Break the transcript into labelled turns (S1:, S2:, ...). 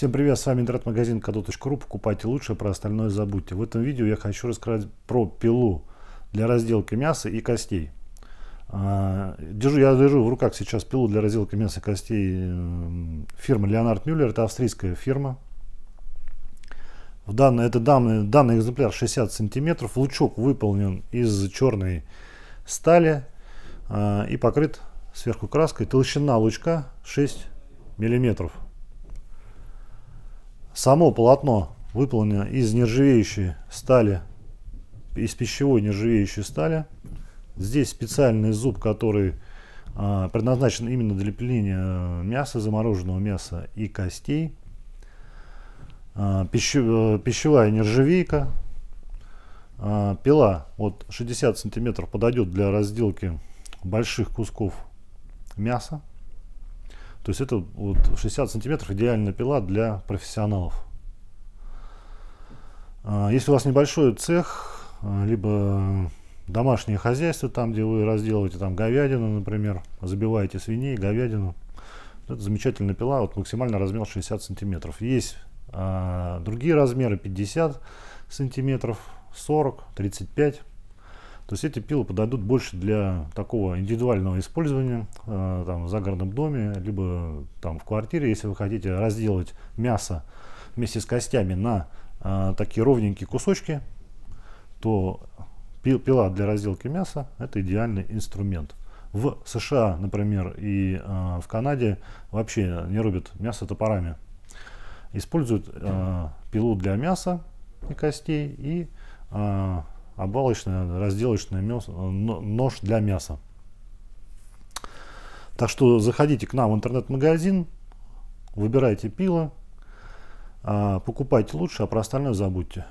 S1: Всем привет, с вами интернет-магазин kado.ru, покупайте лучше, про остальное забудьте. В этом видео я хочу рассказать про пилу для разделки мяса и костей. А, держу, я держу в руках сейчас пилу для разделки мяса и костей эм, фирмы Леонард Мюллер, это австрийская фирма. В данный, это данный, данный экземпляр 60 сантиметров, лучок выполнен из черной стали а, и покрыт сверху краской. Толщина лучка 6 миллиметров. Само полотно выполнено из нержавеющей стали, из пищевой нержавеющей стали. Здесь специальный зуб, который а, предназначен именно для пленения э, мяса, замороженного мяса и костей. А, пищу, э, пищевая нержавейка. А, пила вот 60 сантиметров подойдет для разделки больших кусков мяса. То есть это вот 60 сантиметров идеальная пила для профессионалов. А, если у вас небольшой цех, а, либо домашнее хозяйство, там, где вы разделываете там говядину, например, забиваете свиней, говядину, это замечательная пила, вот максимально размер 60 сантиметров. Есть а, другие размеры 50 сантиметров, 40, 35. То есть эти пилы подойдут больше для такого индивидуального использования э, там, в загородном доме, либо там, в квартире, если вы хотите разделать мясо вместе с костями на э, такие ровненькие кусочки, то пил, пила для разделки мяса – это идеальный инструмент. В США, например, и э, в Канаде вообще не рубят мясо топорами. Используют э, пилу для мяса и костей и э, обалочный разделочный мясо, э, нож для мяса. Так что заходите к нам в интернет-магазин, выбирайте пила, покупайте лучше, а про остальное забудьте.